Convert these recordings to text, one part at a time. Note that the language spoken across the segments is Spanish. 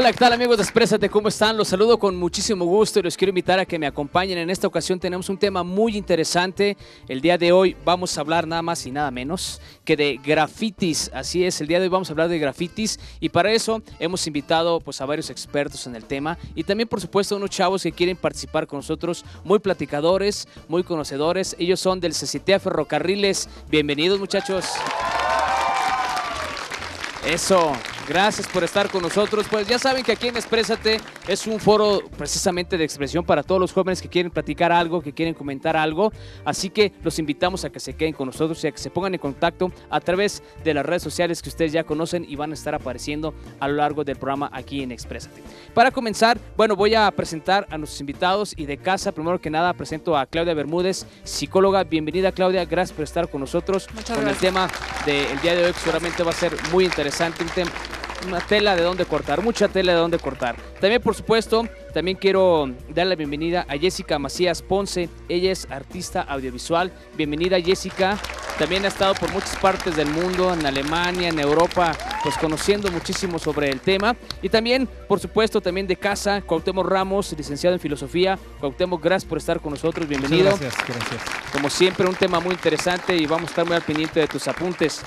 Hola, ¿qué tal amigos de Exprésate? ¿Cómo están? Los saludo con muchísimo gusto y los quiero invitar a que me acompañen. En esta ocasión tenemos un tema muy interesante. El día de hoy vamos a hablar nada más y nada menos que de grafitis. Así es, el día de hoy vamos a hablar de grafitis y para eso hemos invitado pues, a varios expertos en el tema y también por supuesto a unos chavos que quieren participar con nosotros, muy platicadores, muy conocedores. Ellos son del CCTA Ferrocarriles. Bienvenidos muchachos. Eso. Gracias por estar con nosotros. Pues ya saben que aquí en Exprésate es un foro precisamente de expresión para todos los jóvenes que quieren platicar algo, que quieren comentar algo. Así que los invitamos a que se queden con nosotros y a que se pongan en contacto a través de las redes sociales que ustedes ya conocen y van a estar apareciendo a lo largo del programa aquí en Exprésate. Para comenzar, bueno, voy a presentar a nuestros invitados y de casa, primero que nada, presento a Claudia Bermúdez, psicóloga. Bienvenida, Claudia. Gracias por estar con nosotros. Muchas con el tema del día de hoy, seguramente va a ser muy interesante. Un tema una tela de dónde cortar, mucha tela de dónde cortar. También, por supuesto, también quiero dar la bienvenida a Jessica Macías Ponce. Ella es artista audiovisual. Bienvenida, Jessica. También ha estado por muchas partes del mundo, en Alemania, en Europa, pues conociendo muchísimo sobre el tema. Y también, por supuesto, también de casa, Cuauhtémoc Ramos, licenciado en filosofía. Cuauhtémoc, gracias por estar con nosotros. Bienvenido. gracias, gracias. Como siempre, un tema muy interesante y vamos a estar muy al pendiente de tus apuntes.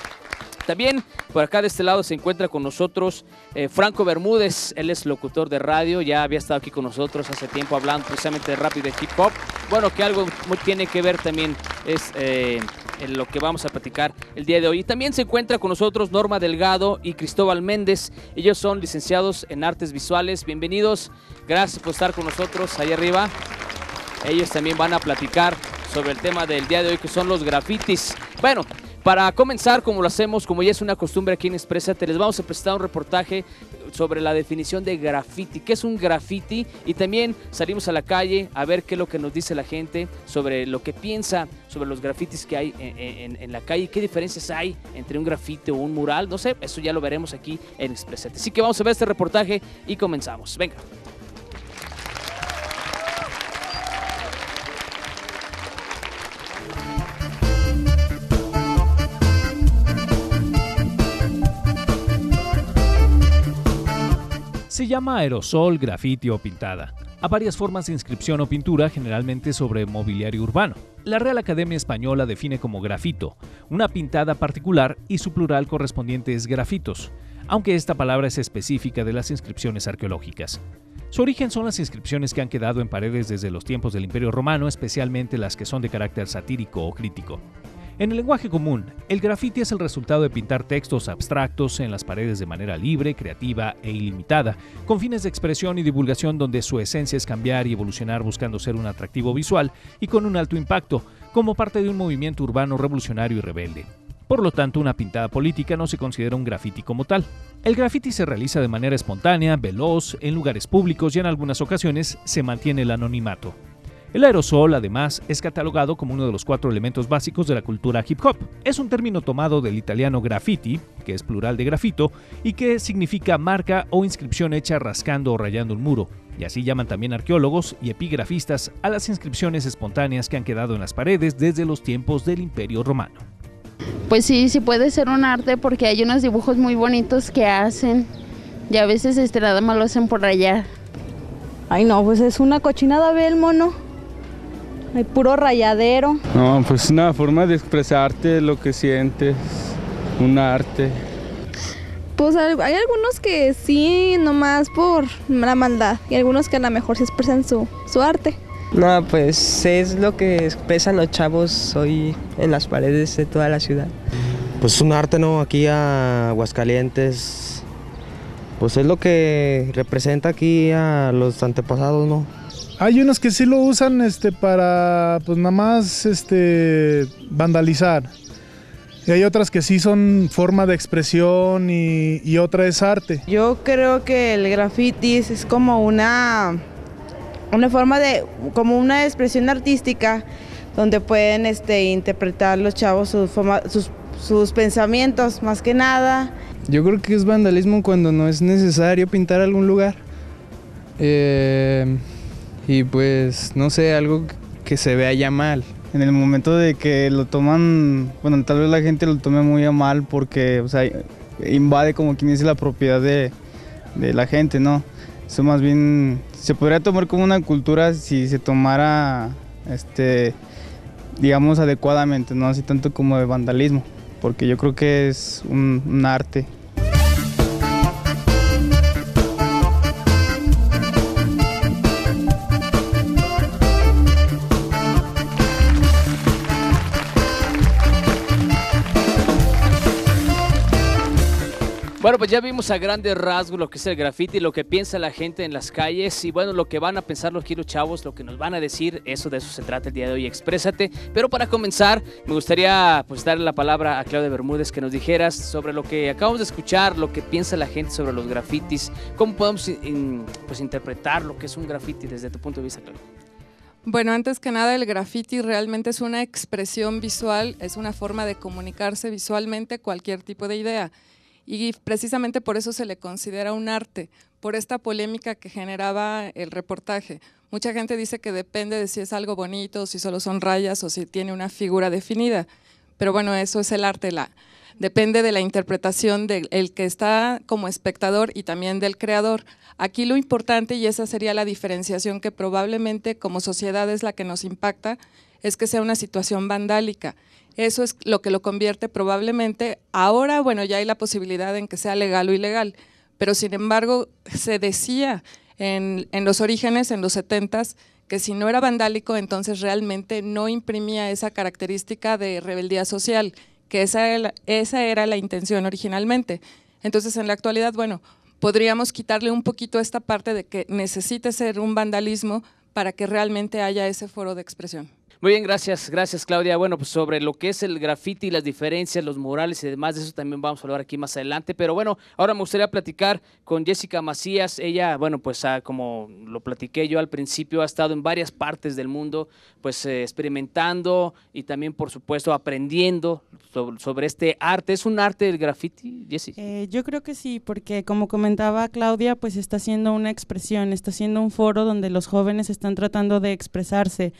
También por acá de este lado se encuentra con nosotros eh, Franco Bermúdez, él es locutor de radio, ya había estado aquí con nosotros hace tiempo hablando precisamente de rap y de hip hop. Bueno, que algo muy tiene que ver también es... Eh, en lo que vamos a platicar el día de hoy. Y también se encuentra con nosotros Norma Delgado y Cristóbal Méndez. Ellos son licenciados en artes visuales. Bienvenidos. Gracias por estar con nosotros ahí arriba. Ellos también van a platicar sobre el tema del día de hoy que son los grafitis. Bueno, para comenzar, como lo hacemos, como ya es una costumbre aquí en Expressate, les vamos a prestar un reportaje sobre la definición de graffiti, qué es un graffiti y también salimos a la calle a ver qué es lo que nos dice la gente sobre lo que piensa sobre los grafitis que hay en, la calle, qué diferencias hay entre un grafite o un mural, no sé, eso ya lo veremos aquí en Expressate. Así que vamos a ver este reportaje y comenzamos. Venga. Se llama aerosol, grafiti o pintada. A varias formas de inscripción o pintura, generalmente sobre mobiliario urbano. La Real Academia Española define como grafito, una pintada particular y su plural correspondiente es grafitos, aunque esta palabra es específica de las inscripciones arqueológicas. Su origen son las inscripciones que han quedado en paredes desde los tiempos del Imperio Romano, especialmente las que son de carácter satírico o crítico. En el lenguaje común, el graffiti es el resultado de pintar textos abstractos en las paredes de manera libre, creativa e ilimitada, con fines de expresión y divulgación donde su esencia es cambiar y evolucionar buscando ser un atractivo visual y con un alto impacto, como parte de un movimiento urbano revolucionario y rebelde. Por lo tanto, una pintada política no se considera un graffiti como tal. El graffiti se realiza de manera espontánea, veloz, en lugares públicos y en algunas ocasiones se mantiene el anonimato. El aerosol, además, es catalogado como uno de los cuatro elementos básicos de la cultura hip hop. Es un término tomado del italiano graffiti, que es plural de grafito, y que significa marca o inscripción hecha rascando o rayando un muro. Y así llaman también arqueólogos y epigrafistas a las inscripciones espontáneas que han quedado en las paredes desde los tiempos del Imperio Romano. Pues sí, sí puede ser un arte porque hay unos dibujos muy bonitos que hacen y a veces este nada más lo hacen por allá. Ay no, pues es una cochinada, ve el mono hay puro rayadero. No, pues una forma de expresarte lo que sientes, un arte. Pues hay algunos que sí, nomás por la maldad, y algunos que a lo mejor se expresan su, su arte. No, pues es lo que expresan los chavos hoy en las paredes de toda la ciudad. Pues un arte, ¿no? Aquí a Aguascalientes, pues es lo que representa aquí a los antepasados, ¿no? Hay unos que sí lo usan este, para, pues nada más, este, vandalizar. Y hay otras que sí son forma de expresión y, otra es arte. Yo creo que el graffiti es como una, una forma de, como una expresión artística donde pueden este, interpretar los chavos sus, sus pensamientos más que nada. Yo creo que es vandalismo cuando no es necesario pintar algún lugar. Eh, y pues no sé, algo que se vea ya mal. En el momento de que lo toman, bueno, tal vez la gente lo tome muy a mal porque, o sea, invade como quien dice la propiedad de, la gente, ¿no? Eso más bien se podría tomar como una cultura si se tomara, este, digamos, adecuadamente, no así tanto como de vandalismo, porque yo creo que es un arte Bueno, pues ya vimos a grandes rasgos lo que es el graffiti, lo que piensa la gente en las calles y bueno, lo que van a pensar los kilos chavos, lo que nos van a decir, eso de eso se trata el día de hoy, exprésate. Pero para comenzar, me gustaría pues darle la palabra a Claudia Bermúdez que nos dijeras sobre lo que acabamos de escuchar, lo que piensa la gente sobre los grafitis, cómo podemos pues interpretar lo que es un graffiti desde tu punto de vista, Claudia. Bueno, antes que nada, el graffiti realmente es una expresión visual, es una forma de comunicarse visualmente cualquier tipo de idea y precisamente por eso se le considera un arte, por esta polémica que generaba el reportaje. Mucha gente dice que depende de si es algo bonito, si solo son rayas o si tiene una figura definida, pero bueno, eso es el arte, depende de la interpretación del que está como espectador y también del creador. Aquí lo importante, y esa sería la diferenciación que probablemente como sociedad es la que nos impacta, es que sea una situación vandálica eso es lo que lo convierte probablemente, ahora, bueno, ya hay la posibilidad en que sea legal o ilegal, pero sin embargo se decía en, los orígenes, en los setentas, que si no era vandálico, entonces realmente no imprimía esa característica de rebeldía social, que esa era, esa era la intención originalmente. Entonces, en la actualidad, bueno, podríamos quitarle un poquito esta parte de que necesite ser un vandalismo para que realmente haya ese foro de expresión. Muy bien, gracias, gracias Claudia. Bueno, pues sobre lo que es el graffiti, las diferencias, los murales y demás, de eso también vamos a hablar aquí más adelante. Pero bueno, ahora me gustaría platicar con Jessica Macías. Ella, bueno, pues ah, como lo platiqué yo al principio, ha estado en varias partes del mundo, pues eh, experimentando y también, por supuesto, aprendiendo sobre, este arte. ¿Es un arte el graffiti, Jessica? Eh, yo creo que sí, porque como comentaba Claudia, pues está siendo una expresión, está siendo un foro donde los jóvenes están tratando de expresarse.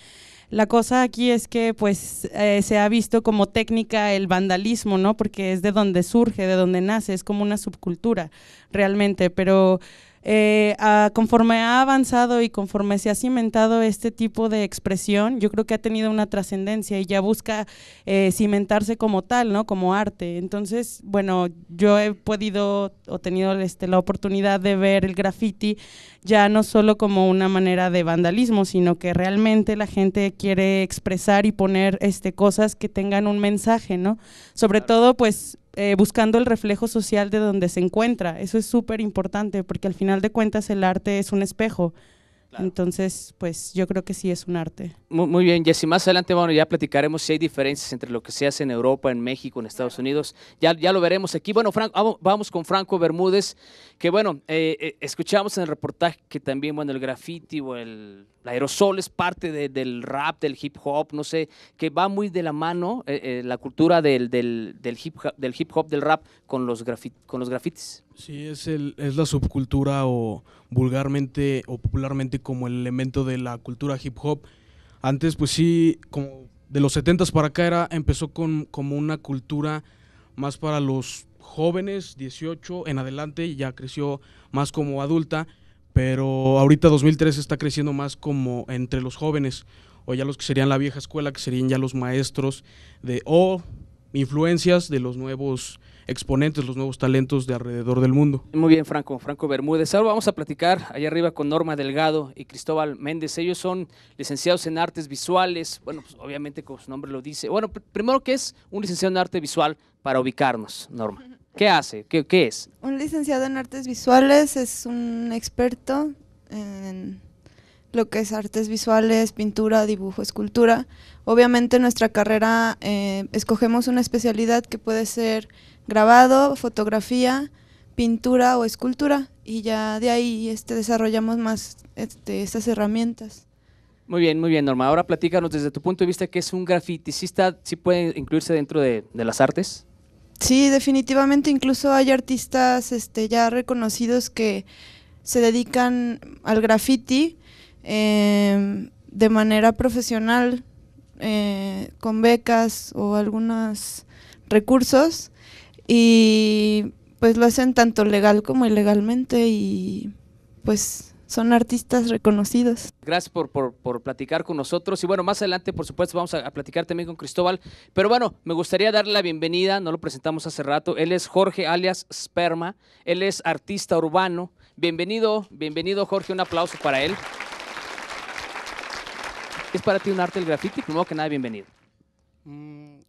La cosa aquí es que pues eh, se ha visto como técnica el vandalismo, ¿no? Porque es de donde surge, de donde nace, es como una subcultura realmente, pero eh, ah, conforme ha avanzado y conforme se ha cimentado este tipo de expresión, yo creo que ha tenido una trascendencia y ya busca eh, cimentarse como tal, ¿no? Como arte. Entonces, bueno, yo he podido o tenido este, la oportunidad de ver el graffiti ya no solo como una manera de vandalismo, sino que realmente la gente quiere expresar y poner este, cosas que tengan un mensaje, ¿no? Sobre todo, pues eh, buscando el reflejo social de donde se encuentra. Eso es súper importante porque al final de cuentas el arte es un espejo. Entonces, pues yo creo que sí es un arte. Muy, bien, Jessy. Más adelante, bueno, ya platicaremos si hay diferencias entre lo que se hace en Europa, en México, en Estados Unidos. Ya, ya lo veremos aquí. Bueno, vamos con Franco Bermúdez, que bueno, eh, eh, escuchamos en el reportaje que también, bueno, el graffiti o el, aerosol es parte del rap, del hip hop, no sé, que va muy de la mano eh, eh, la cultura del, del, del, hip, del hip hop, del rap con los, con los grafitis. Sí, es, el, es la subcultura o vulgarmente o popularmente como el elemento de la cultura hip hop. Antes, pues sí, como de los 70 para acá era, empezó con, como una cultura más para los jóvenes, 18 en adelante, ya creció más como adulta, pero ahorita 2003 está creciendo más como entre los jóvenes, o ya los que serían la vieja escuela, que serían ya los maestros de, o influencias de los nuevos exponentes, los nuevos talentos de alrededor del mundo. Muy bien, Franco, Franco Bermúdez. Ahora vamos a platicar allá arriba con Norma Delgado y Cristóbal Méndez. Ellos son licenciados en artes visuales, bueno, pues, obviamente como su nombre lo dice. Bueno, primero, que es un licenciado en arte visual para ubicarnos, Norma? ¿Qué hace? ¿Qué, es? Un licenciado en artes visuales es un experto en lo que es artes visuales, pintura, dibujo, escultura. Obviamente en nuestra carrera eh, escogemos una especialidad que puede ser grabado, fotografía, pintura o escultura y ya de ahí este, desarrollamos más este, estas herramientas. Muy bien, muy bien, Norma. Ahora platícanos desde tu punto de vista que es un grafiticista, si ¿sí puede incluirse dentro de, las artes? Sí, definitivamente, incluso hay artistas este, ya reconocidos que se dedican al graffiti em, de manera profesional, eh, con becas o algunos recursos y pues lo hacen tanto legal como ilegalmente y pues son artistas reconocidos. Gracias por, platicar con nosotros y bueno, más adelante por supuesto vamos a, platicar también con Cristóbal, pero bueno, me gustaría darle la bienvenida, no lo presentamos hace rato, él es Jorge alias Sperma, él es artista urbano, bienvenido, bienvenido Jorge, un aplauso para él. ¿Es para ti un arte el graffiti? nuevo que nada, bienvenido. Mm,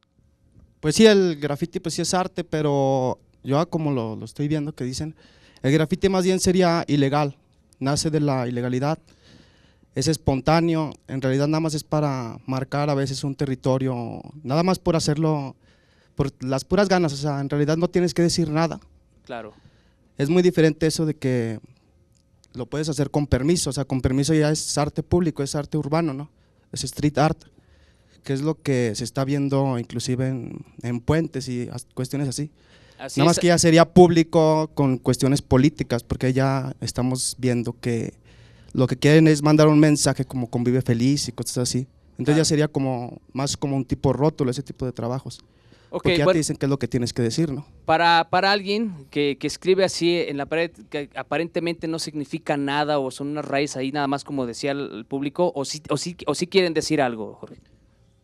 pues sí, el graffiti pues sí es arte, pero yo ah, como lo, estoy viendo que dicen, el graffiti más bien sería ilegal, nace de la ilegalidad, es espontáneo, en realidad nada más es para marcar a veces un territorio, nada más por hacerlo por las puras ganas, o sea, en realidad no tienes que decir nada. Claro. Es muy diferente eso de que lo puedes hacer con permiso, o sea, con permiso ya es arte público, es arte urbano, ¿no? Es street art que es lo que se está viendo inclusive en, puentes y cuestiones así. Nada más que ya sería público con cuestiones políticas, porque ya estamos viendo que lo que quieren es mandar un mensaje como convive feliz y cosas así. Entonces ya sería como más como un tipo rótulo, ese tipo de trabajos. porque ya te dicen qué es lo que tienes que decir, ¿no? Para, para alguien que, que, escribe así en la pared, que aparentemente no significa nada o son una raíz ahí nada más como decía el, público, o si o, sí, o si quieren decir algo, Jorge.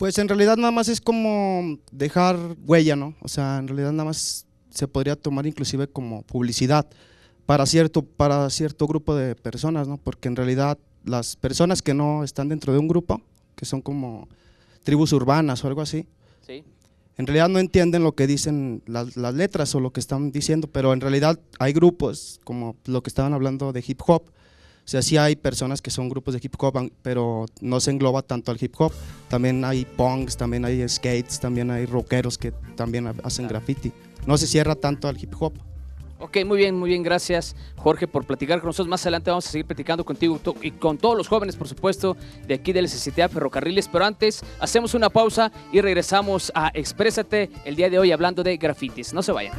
Pues en realidad nada más es como dejar huella, ¿no? O sea, en realidad nada más se podría tomar inclusive como publicidad para cierto, para cierto grupo de personas, ¿no? Porque en realidad las personas que no están dentro de un grupo, que son como tribus urbanas o algo así, en realidad no entienden lo que dicen las letras o lo que están diciendo, pero en realidad hay grupos, como lo que estaban hablando de hip hop, o sea, sí hay personas que son grupos de hip hop, pero no se engloba tanto al hip hop. También hay punks, también hay skates, también hay rockeros que también hacen graffiti. No se cierra tanto al hip hop. Ok, muy bien, muy bien, gracias Jorge por platicar con nosotros. Más adelante vamos a seguir platicando contigo y con todos los jóvenes, por supuesto, de aquí la SCTA Ferrocarriles. Pero antes hacemos una pausa y regresamos a Exprésate el día de hoy hablando de grafitis. No se vayan.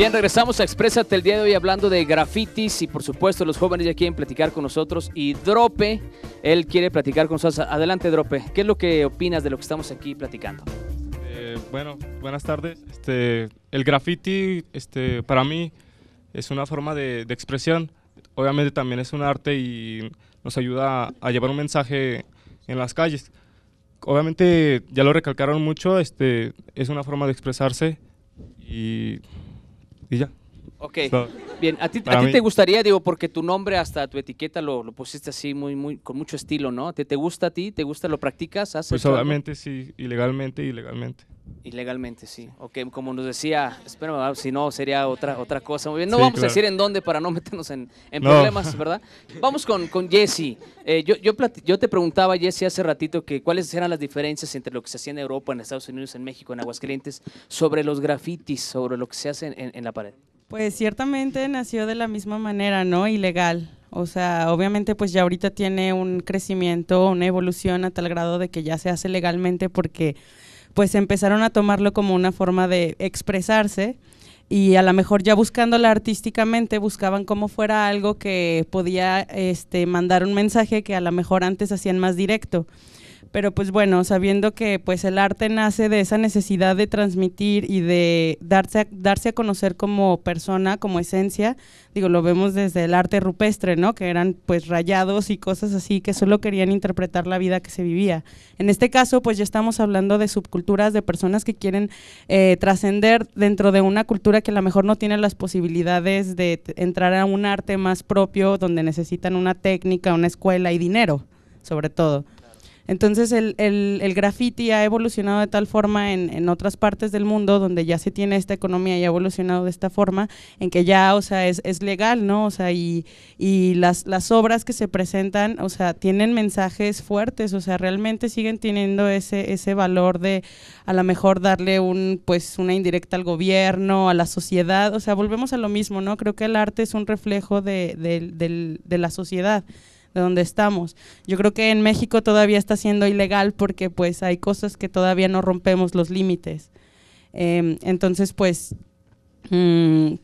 Bien, regresamos a Exprésate el día de hoy hablando de grafitis y por supuesto los jóvenes ya quieren platicar con nosotros y Drope, él quiere platicar con nosotros. Adelante Drope, ¿qué es lo que opinas de lo que estamos aquí platicando? Eh, bueno, buenas tardes. Este, el graffiti este, para mí es una forma de, expresión, obviamente también es un arte y nos ayuda a, llevar un mensaje en las calles. Obviamente, ya lo recalcaron mucho, este, es una forma de expresarse y y ya. Ok. Bien, ¿a ti, a ti te gustaría, digo, porque tu nombre hasta tu etiqueta lo, lo, pusiste así muy, muy, con mucho estilo, ¿no? ¿Te, ¿Te gusta a ti? ¿Te gusta? ¿Lo practicas? pues solamente sí, ilegalmente, ilegalmente. Ilegalmente, sí. Ok, como nos decía, espérame, si no sería otra, otra cosa. Muy bien, no vamos a decir en dónde para no meternos en, problemas, ¿verdad? Vamos con, con Jesse. Eh, yo, yo, te preguntaba, Jesse, hace ratito que cuáles eran las diferencias entre lo que se hacía en Europa, en Estados Unidos, en México, en Aguascalientes, sobre los grafitis, sobre lo que se hace en, en la pared. Pues ciertamente nació de la misma manera, ¿no? Ilegal. O sea, obviamente pues ya ahorita tiene un crecimiento, una evolución a tal grado de que ya se hace legalmente porque pues empezaron a tomarlo como una forma de expresarse y a lo mejor ya buscándola artísticamente buscaban como fuera algo que podía este, mandar un mensaje que a lo mejor antes hacían más directo pero pues bueno, sabiendo que pues el arte nace de esa necesidad de transmitir y de darse a, darse a conocer como persona, como esencia, digo, lo vemos desde el arte rupestre, ¿no? Que eran pues rayados y cosas así que solo querían interpretar la vida que se vivía. En este caso, pues ya estamos hablando de subculturas, de personas que quieren eh, trascender dentro de una cultura que a lo mejor no tiene las posibilidades de entrar a un arte más propio, donde necesitan una técnica, una escuela y dinero, sobre todo. Entonces el, el, graffiti ha evolucionado de tal forma en, otras partes del mundo donde ya se tiene esta economía y ha evolucionado de esta forma, en que ya, o sea, es, legal, ¿no? O sea, y, y las, las obras que se presentan, o sea, tienen mensajes fuertes, o sea, realmente siguen teniendo ese, ese valor de a lo mejor darle un, pues, una indirecta al gobierno, a la sociedad, o sea, volvemos a lo mismo, ¿no? Creo que el arte es un reflejo de la sociedad de donde estamos. Yo creo que en México todavía está siendo ilegal porque pues hay cosas que todavía no rompemos los límites. Em, entonces, pues, mm,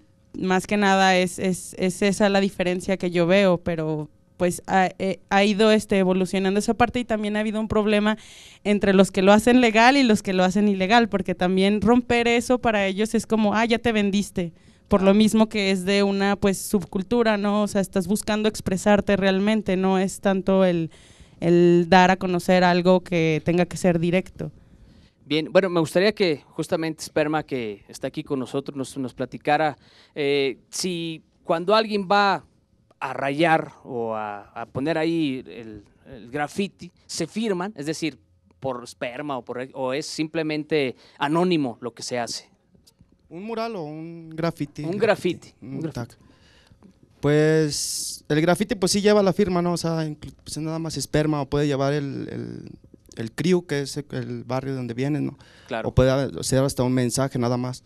más que nada es, es, es, esa la diferencia que yo veo, pero pues eh, ha, ido este, evolucionando esa parte y también ha habido un problema entre los que lo hacen legal y los que lo hacen ilegal, porque también romper eso para ellos es como, ah, ya te vendiste por lo mismo que es de una pues subcultura, ¿no? O sea, estás buscando expresarte realmente, no es tanto el, dar a conocer algo que tenga que ser directo. Bien, bueno, me gustaría que justamente Sperma, que está aquí con nosotros, nos, platicara eh, si cuando alguien va a rayar o a, poner ahí el, el, graffiti, se firman, es decir, por Sperma o, por, o es simplemente anónimo lo que se hace. ¿Un mural o un graffiti? Un graffiti. Pues el graffiti pues sí lleva la firma, ¿no? O sea, pues, nada más esperma o puede llevar el, el, que es el barrio donde vienen, ¿no? Claro. O puede ser hasta un mensaje nada más.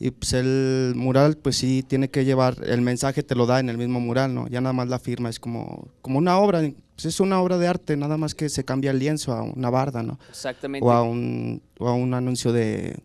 Y pues el mural pues sí tiene que llevar, el mensaje te lo da en el mismo mural, ¿no? Ya nada más la firma es como, como una obra, pues, es una obra de arte, nada más que se cambia el lienzo a una barda, ¿no? Exactamente. o a un anuncio de,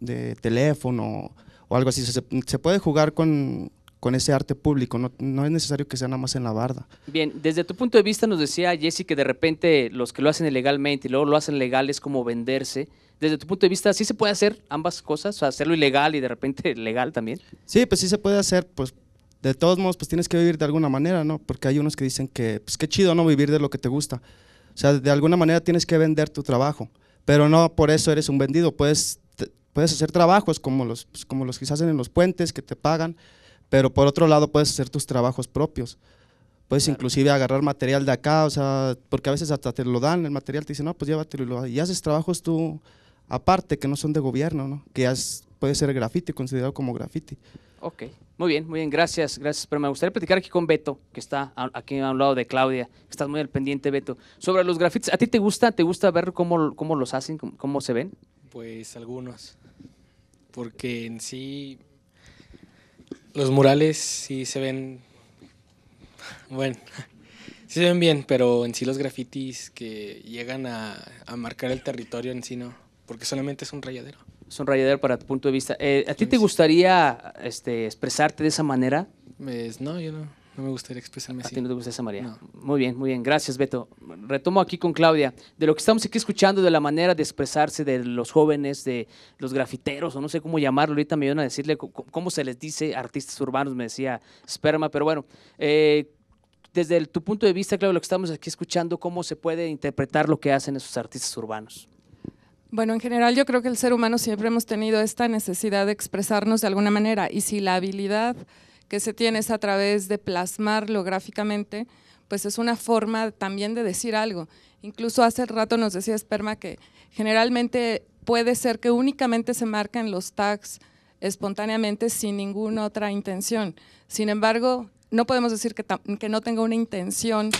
de teléfono o algo así. Se, puede jugar con, ese arte público, no, no, es necesario que sea nada más en la barda. Bien, desde tu punto de vista nos decía Jesse que de repente los que lo hacen ilegalmente y luego lo hacen legal es como venderse. Desde tu punto de vista, ¿sí se puede hacer ambas cosas? O sea, hacerlo ilegal y de repente legal también. Sí, pues sí se puede hacer, pues de todos modos, pues tienes que vivir de alguna manera, ¿no? Porque hay unos que dicen que, pues qué chido, ¿no? Vivir de lo que te gusta. O sea, de alguna manera tienes que vender tu trabajo, pero no por eso eres un vendido, puedes puedes hacer trabajos como los, pues, como los que se hacen en los puentes, que te pagan, pero por otro lado puedes hacer tus trabajos propios. Puedes inclusive agarrar material de acá, o sea, porque a veces hasta te lo dan, el material te dice no, pues llévatelo y, haces trabajos tú aparte, que no son de gobierno, ¿no? Que puede ser graffiti, considerado como graffiti. Ok, muy bien, muy bien, gracias, gracias. Pero me gustaría platicar aquí con Beto, que está aquí a un lado de Claudia, que estás muy al pendiente, Beto. Sobre los grafitis, ¿a ti te gusta, te gusta ver cómo, cómo los hacen, cómo se ven? Pues algunos porque en sí los murales sí se ven, bueno, sí se ven bien, pero en sí los grafitis que llegan a, marcar el territorio en sí no, porque solamente es un rayadero. Es un rayadero para tu punto de vista. Eh, ¿A ti te gustaría este, expresarte de esa manera? Pues, no, yo no. No me gustaría expresarme así. A ti no te gusta esa María. Muy bien, muy bien. Gracias, Beto. Retomo aquí con Claudia. De lo que estamos aquí escuchando, de la manera de expresarse de los jóvenes, de los grafiteros, o no sé cómo llamarlo. Ahorita me iban a decirle cómo se les dice artistas urbanos, me decía Sperma. Pero bueno, eh, desde tu punto de vista, Claudia, lo que estamos aquí escuchando, ¿cómo se puede interpretar lo que hacen esos artistas urbanos? Bueno, en general yo creo que el ser humano siempre hemos tenido esta necesidad de expresarnos de alguna manera y si la habilidad que se tiene es a través de plasmarlo gráficamente, pues es una forma también de decir algo. Incluso hace rato nos decía Esperma que generalmente puede ser que únicamente se marcan los tags espontáneamente sin ninguna otra intención. Sin embargo, no podemos decir que, que no tenga una intención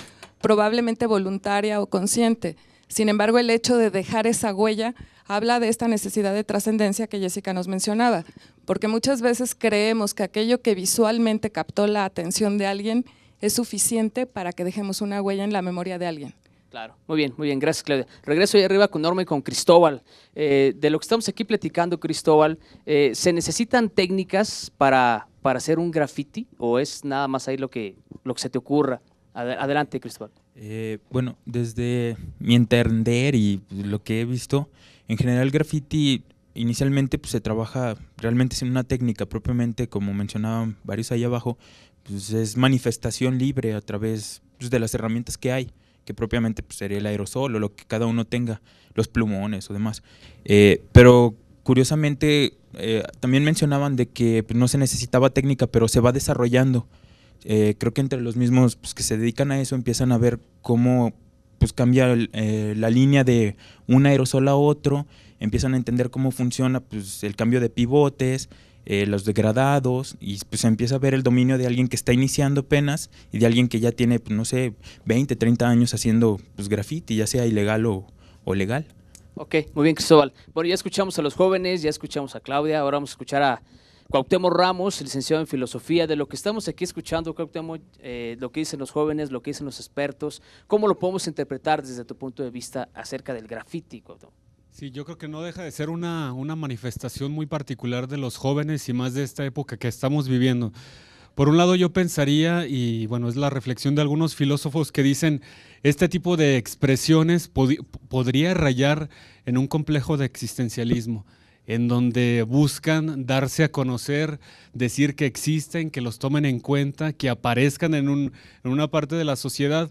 probablemente voluntaria o consciente. Sin embargo, el hecho de dejar esa huella habla de esta necesidad de trascendencia que Jessica nos mencionaba, porque muchas veces creemos que aquello que visualmente captó la atención de alguien es suficiente para que dejemos una huella en la memoria de alguien. Claro, muy bien, muy bien, gracias Claudia. Regreso ahí arriba con Norma y con Cristóbal. Eh, de lo que estamos aquí platicando, Cristóbal, eh, ¿se necesitan técnicas para, para hacer un graffiti o es nada más ahí lo que, lo que se te ocurra? Adelante, Cristóbal. Eh, bueno, desde mi entender y lo que he visto, en general, el graffiti inicialmente pues, se trabaja realmente sin una técnica propiamente, como mencionaban varios ahí abajo, pues es manifestación libre a través pues, de las herramientas que hay, que propiamente pues, sería el aerosol o lo que cada uno tenga, los plumones o demás. Eh, pero curiosamente eh, también mencionaban de que pues, no se necesitaba técnica, pero se va desarrollando. Eh, creo que entre los mismos pues, que se dedican a eso empiezan a ver cómo pues cambia eh, la línea de un aerosol a otro, empiezan a entender cómo funciona pues, el cambio de pivotes, eh, los degradados, y pues empieza a ver el dominio de alguien que está iniciando apenas y de alguien que ya tiene, pues, no sé, 20, 30 años haciendo pues, graffiti, ya sea ilegal o, o legal. Ok, muy bien, Cristóbal. Bueno, ya escuchamos a los jóvenes, ya escuchamos a Claudia, ahora vamos a escuchar a, Cuauhtémoc Ramos, licenciado en filosofía, de lo que estamos aquí escuchando, Cuauhtémoc, eh, lo que dicen los jóvenes, lo que dicen los expertos, ¿cómo lo podemos interpretar desde tu punto de vista acerca del grafítico? Sí, yo creo que no deja de ser una, manifestación muy particular de los jóvenes y más de esta época que estamos viviendo. Por un lado yo pensaría, y bueno, es la reflexión de algunos filósofos que dicen, este tipo de expresiones podría rayar en un complejo de existencialismo en donde buscan darse a conocer, decir que existen, que los tomen en cuenta, que aparezcan en, una parte de la sociedad.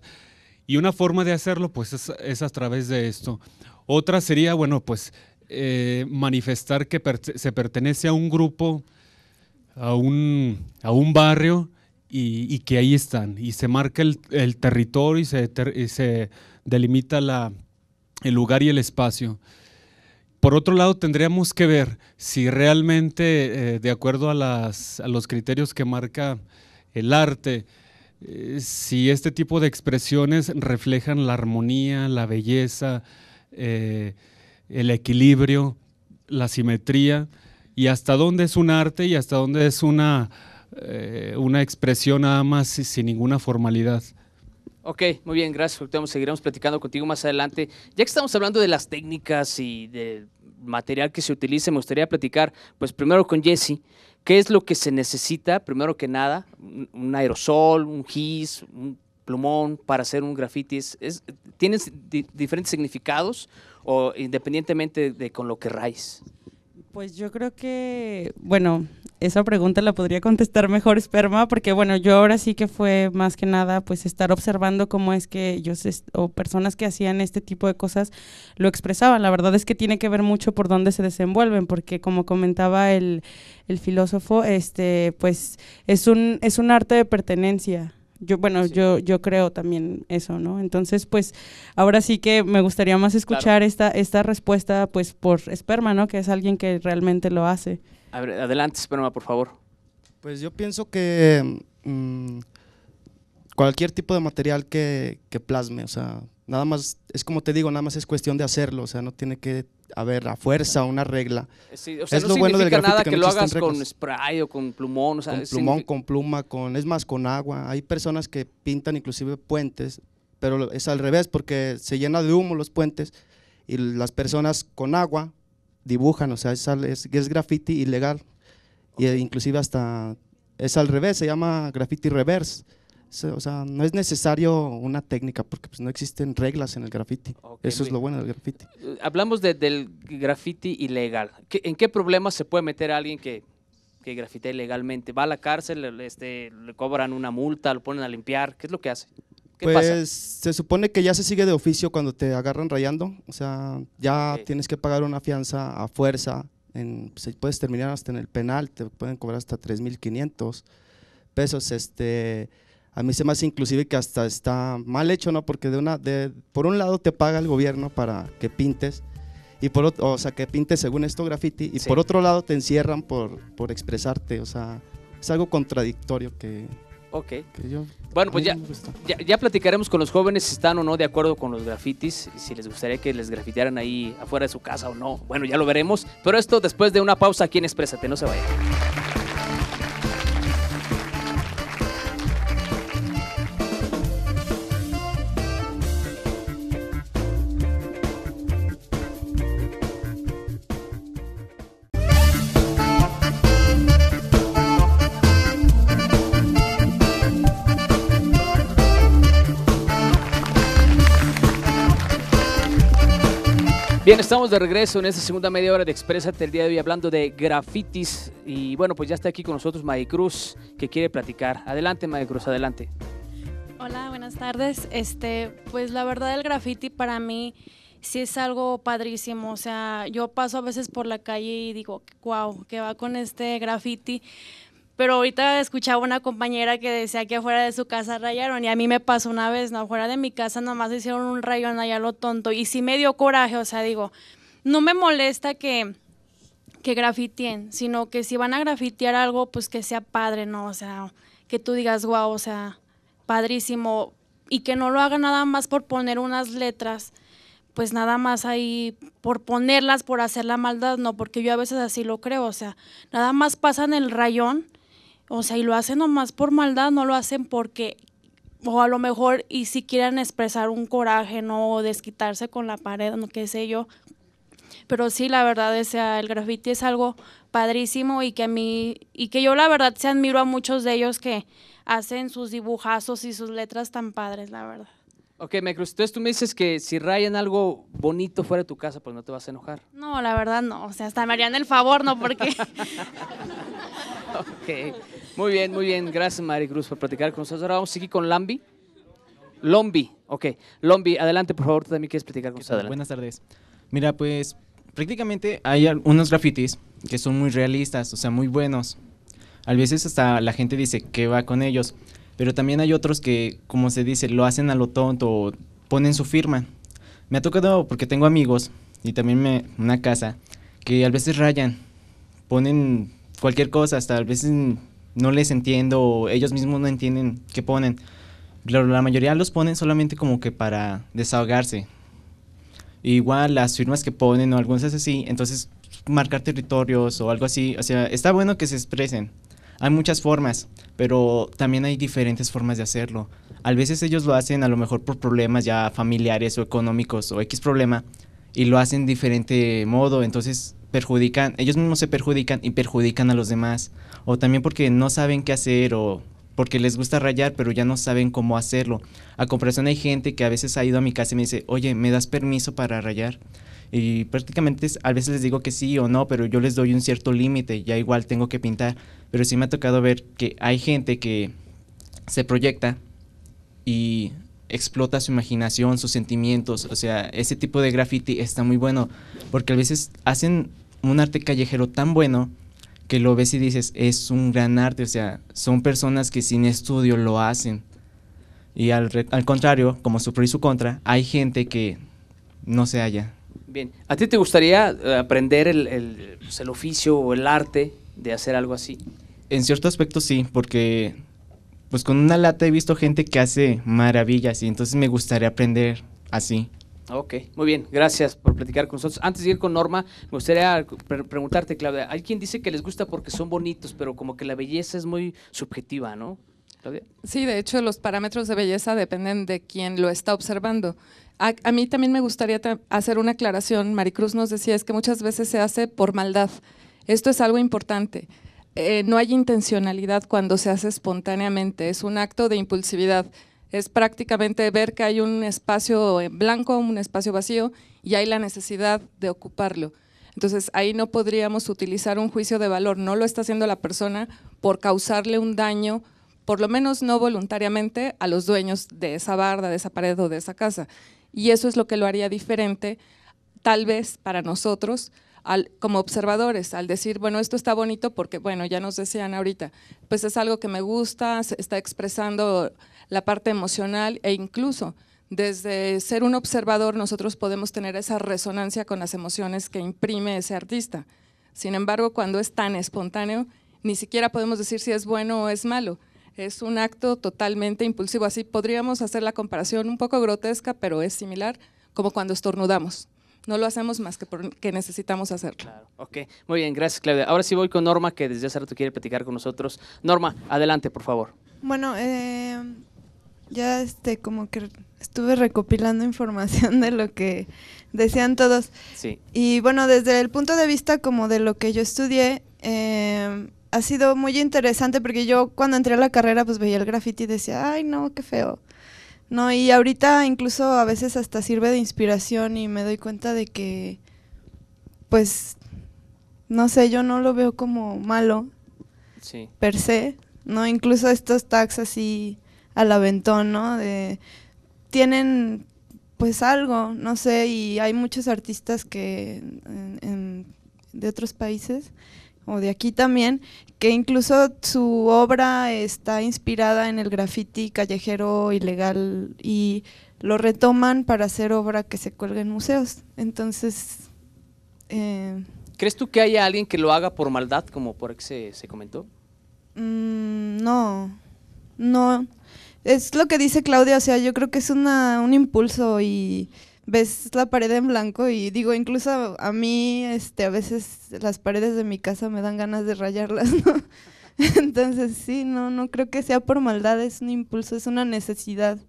Y una forma de hacerlo, pues, es, a través de esto. Otra sería, bueno, pues, eh, manifestar que se pertenece a un grupo, a un, barrio, y, que ahí están, y se marca el, territorio y se, delimita el lugar y el espacio. Por otro lado, tendríamos que ver si realmente, eh, de acuerdo a, los criterios que marca el arte, eh, si este tipo de expresiones reflejan la armonía, la belleza, eh, el equilibrio, la simetría, y hasta dónde es un arte y hasta dónde es una, una expresión nada más sin ninguna formalidad. Ok, muy bien, gracias. Seguiremos platicando contigo más adelante. Ya que estamos hablando de las técnicas y del material que se utilice, me gustaría platicar, pues primero con Jesse, ¿qué es lo que se necesita, primero que nada? Un aerosol, un gis, un plumón para hacer un grafitis? ¿Es, tienes diferentes significados o independientemente de, de con lo que raíz? Pues yo creo que, bueno, esa pregunta la podría contestar mejor Esperma, porque bueno, yo ahora sí que fue más que nada pues estar observando cómo es que ellos o personas que hacían este tipo de cosas lo expresaban. La verdad es que tiene que ver mucho por dónde se desenvuelven, porque como comentaba el, el filósofo, este, pues es un, es un arte de pertenencia. Yo, bueno, yo, yo creo también eso, ¿no? Entonces, pues, ahora sí que me gustaría más escuchar esta, esta respuesta, pues, por Esperma, ¿no? Que es alguien que realmente lo hace. adelante, Esperma, por favor. Pues yo pienso que mm, cualquier tipo de material que, que plasme, o sea, nada más, es como te digo, nada más es cuestión de hacerlo, o sea, no tiene que a ver, a fuerza una regla. Eh, es no lo bueno del nada que, lo hagas con spray o con plumón. O con plumón, con pluma, con, es más, con agua. Hay personas que pintan inclusive puentes, pero es al revés porque se llena de humo los puentes y las personas con agua dibujan, o sea, es, es, graffiti ilegal. Y, inclusive hasta es al revés, se llama graffiti reverse. O sea, no es necesario una técnica porque pues, no existen reglas en el graffiti. Eso es lo bueno del graffiti. Eh, hablamos del graffiti ilegal. ¿En qué problema se puede meter a alguien que, que grafitea ilegalmente? ¿Va a la cárcel? Este, ¿Le cobran una multa? ¿Lo ponen a limpiar? ¿Qué es lo que hace? pues se supone que ya se sigue de oficio cuando te agarran rayando. O sea, ya tienes que pagar una fianza a fuerza. En, pues, puedes terminar hasta en el penal, te pueden cobrar hasta 3.500 pesos. Este a mí se me hace inclusive que hasta está mal hecho, ¿no? Porque de una, de, por un lado te paga el gobierno para que pintes, y por otro, o sea, que pintes según esto graffiti, y por otro lado te encierran por, por expresarte, o sea, es algo contradictorio que... Ok. yo, bueno, pues ya, ya, ya, platicaremos con los jóvenes si están o no de acuerdo con los grafitis, si les gustaría que les grafitearan ahí afuera de su casa o no. Bueno, ya lo veremos, pero esto después de una pausa aquí en Exprésate, no se vayan. Bien, estamos de regreso en esta segunda media hora de Exprésate el día de hoy hablando de grafitis. Y bueno, pues ya está aquí con nosotros Cruz, que quiere platicar. Adelante, Cruz, adelante. Hola, buenas tardes. Este, pues la verdad, el graffiti para mí sí es algo padrísimo. O sea, yo paso a veces por la calle y digo, wow, que va con este graffiti pero ahorita escuchaba una compañera que decía que afuera de su casa rayaron y a mí me pasó una vez, no, afuera de mi casa nomás hicieron un rayón allá lo tonto y sí me dio coraje, o sea, digo, no me molesta que que grafitien, sino que si van a grafitear algo, pues que sea padre, ¿no? O sea, que tú digas, wow, o sea, padrísimo, y que no lo hagan nada más por poner unas letras, pues nada más ahí por ponerlas, por hacer la maldad, no, porque yo a veces así lo creo, o sea, nada más pasan el rayón o sea, y lo hacen nomás por maldad, no lo hacen porque, o a lo mejor, y si quieren expresar un coraje, ¿no? O desquitarse con la pared, no qué sé yo. Pero sí, la verdad, el graffiti es algo padrísimo y que a mí, y que yo la verdad se admiro a muchos de ellos que hacen sus dibujazos y sus letras tan padres, la verdad. Ok, me entonces tú me dices que si rayan algo bonito fuera de tu casa, pues no te vas a enojar. No, la verdad no. O sea, hasta me harían el favor, ¿no? Porque. ok. Muy bien, muy bien. Gracias, Cruz por platicar con nosotros. Ahora vamos a seguir con Lambi. Lombi, ok. Lombi, adelante, por favor, tú también quieres platicar con nosotros. Buenas tardes. Mira, pues prácticamente hay unos grafitis que son muy realistas, o sea, muy buenos. A veces hasta la gente dice que va con ellos, pero también hay otros que, como se dice, lo hacen a lo tonto ponen su firma. Me ha tocado porque tengo amigos y también me, una casa que a veces rayan, ponen cualquier cosa, hasta a veces no les entiendo ellos mismos no entienden qué ponen. la mayoría los ponen solamente como que para desahogarse. Igual las firmas que ponen o algunas así, entonces marcar territorios o algo así, o sea, está bueno que se expresen. Hay muchas formas, pero también hay diferentes formas de hacerlo. A veces ellos lo hacen a lo mejor por problemas ya familiares o económicos o X problema y lo hacen diferente modo, entonces perjudican, ellos mismos se perjudican y perjudican a los demás. O también porque no saben qué hacer o porque les gusta rayar, pero ya no saben cómo hacerlo. A comparación hay gente que a veces ha ido a mi casa y me dice, oye, ¿me das permiso para rayar? Y prácticamente a veces les digo que sí o no, pero yo les doy un cierto límite, ya igual tengo que pintar. Pero sí me ha tocado ver que hay gente que se proyecta y explota su imaginación, sus sentimientos. O sea, ese tipo de graffiti está muy bueno porque a veces hacen un arte callejero tan bueno que lo ves y dices, es un gran arte, o sea, son personas que sin estudio lo hacen. Y al, contrario, como su pro y su contra, hay gente que no se halla. Bien, ¿a ti te gustaría eh, aprender el, pues, el oficio o el arte de hacer algo así? En cierto aspecto sí, porque pues con una lata he visto gente que hace maravillas y entonces me gustaría aprender así. Ok, muy bien, gracias por platicar con nosotros. Antes de ir con Norma, me gustaría preguntarte, Claudia, hay quien dice que les gusta porque son bonitos, pero como que la belleza es muy subjetiva, ¿no? Claudia. Sí, de hecho los parámetros de belleza dependen de quien lo está observando. A, mí también me gustaría hacer una aclaración. Maricruz nos decía, es que muchas veces se hace por maldad. Esto es algo importante. Eh, no hay intencionalidad cuando se hace espontáneamente, es un acto de impulsividad es prácticamente ver que hay un espacio blanco, un espacio vacío, y hay la necesidad de ocuparlo. Entonces ahí no podríamos utilizar un juicio de valor, no lo está haciendo la persona por causarle un daño, por lo menos no voluntariamente, a los dueños de esa barda, de esa pared o de esa casa. Y eso es lo que lo haría diferente, tal vez para nosotros, como observadores, al decir, bueno, esto está bonito porque, bueno, ya nos decían ahorita, pues es algo que me gusta, se está expresando la parte emocional e incluso desde ser un observador nosotros podemos tener esa resonancia con las emociones que imprime ese artista. Sin embargo, cuando es tan espontáneo, ni siquiera podemos decir si es bueno o es malo. Es un acto totalmente impulsivo. Así podríamos hacer la comparación un poco grotesca, pero es similar como cuando estornudamos. No lo hacemos más que porque necesitamos hacerlo. Claro. Ok, muy bien, gracias Claudia. Ahora sí voy con Norma, que desde hace rato quiere platicar con nosotros. Norma, adelante, por favor. Bueno, eh, ya este como que estuve recopilando información de lo que decían todos. Sí. Y bueno, desde el punto de vista como de lo que yo estudié, em, ha sido muy interesante porque yo cuando entré a la carrera pues veía el graffiti y decía, ay no, qué feo. No, y ahorita incluso a veces hasta sirve de inspiración y me doy cuenta de que, pues, no sé, yo no lo veo como malo per se, ¿no? Incluso estos tags así al aventón, ¿no? tienen pues algo, no sé, y hay muchos artistas que de otros países o de aquí también, que incluso su obra está inspirada en el graffiti callejero ilegal y lo retoman para hacer obra que se cuelga en museos. Entonces... Eh, ¿Crees tú que haya alguien que lo haga por maldad, como por que se, comentó? Mm, no, no es lo que dice Claudia, o sea, yo creo que es una, un impulso y ves la pared en blanco y digo, incluso a mí este, a veces las paredes de mi casa me dan ganas de rayarlas, ¿no? Entonces sí, no, no creo que sea por maldad, es un impulso, es una necesidad.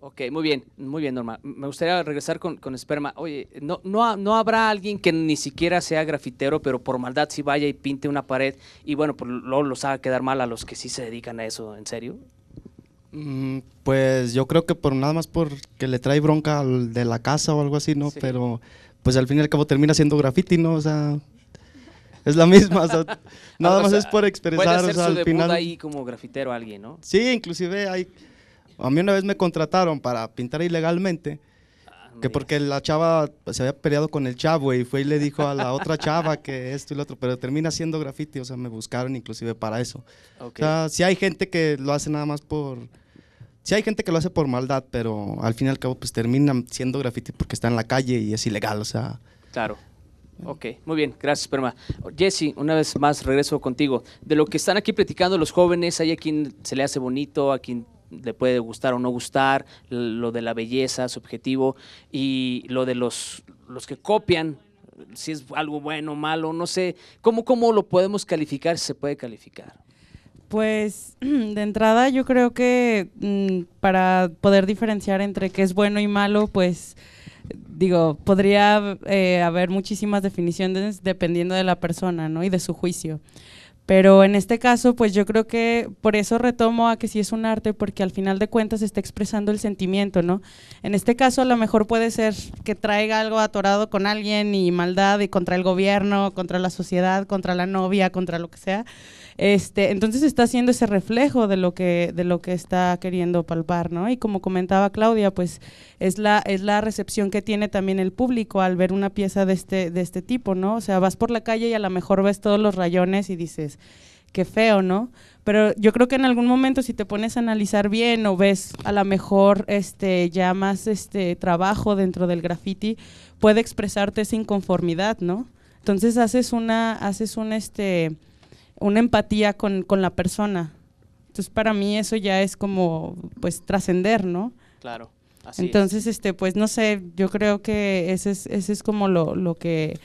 Ok, muy bien, muy bien, Norma. Me gustaría regresar con, Esperma. Oye, no, no, no habrá alguien que ni siquiera sea grafitero, pero por maldad sí vaya y pinte una pared y bueno, pues luego los haga quedar mal a los que sí se dedican a eso, ¿en serio? Mm, pues yo creo que por nada más porque le trae bronca de la casa o algo así, ¿no? Pero pues al fin y al cabo termina siendo graffiti, ¿no? O sea, es la misma, nada más es por expresar, puede su ahí como grafitero alguien, ¿no? Sí, inclusive hay... A mí una vez me contrataron para pintar ilegalmente que porque la chava se había peleado con el chavo y fue y le dijo a la otra chava que esto y lo otro, pero termina siendo graffiti, o sea, me buscaron inclusive para eso. O sea, si hay gente que lo hace nada más por... si hay gente que lo hace por maldad, pero al fin y al cabo pues termina siendo graffiti porque está en la calle y es ilegal, o sea... Claro. Ok, muy bien, gracias, Perma. Jesse, una vez más regreso contigo. De lo que están aquí platicando los jóvenes, hay a quien se le hace bonito, a quien le puede gustar o no gustar, lo de la belleza, su objetivo y lo de los, los que copian, si es algo bueno, malo, no sé, ¿cómo, cómo lo podemos calificar se puede calificar? Pues de entrada yo creo que mm, para poder diferenciar entre qué es bueno y malo, pues digo, podría eh, haber muchísimas definiciones dependiendo de la persona, ¿no? Y de su juicio. Pero en este caso, pues yo creo que por eso retomo a que sí es un arte, porque al final de cuentas está expresando el sentimiento, ¿no? En este caso, a lo mejor puede ser que traiga algo atorado con alguien y maldad y contra el gobierno, contra la sociedad, contra la novia, contra lo que sea. Este, entonces está haciendo ese reflejo de lo que, de lo que está queriendo palpar, ¿no? Y como comentaba Claudia, pues es la, es la recepción que tiene también el público al ver una pieza de este, de este tipo, ¿no? O sea, vas por la calle y a lo mejor ves todos los rayones y dices, qué feo, ¿no? Pero yo creo que en algún momento si te pones a analizar bien o ves a lo mejor este ya más este trabajo dentro del graffiti, puede expresarte esa inconformidad, ¿no? Entonces haces una haces un este una empatía con, la persona. Entonces, para mí eso ya es como, pues, trascender, ¿no? Claro. Entonces, este, pues, no sé, yo creo que ese es, como lo, que,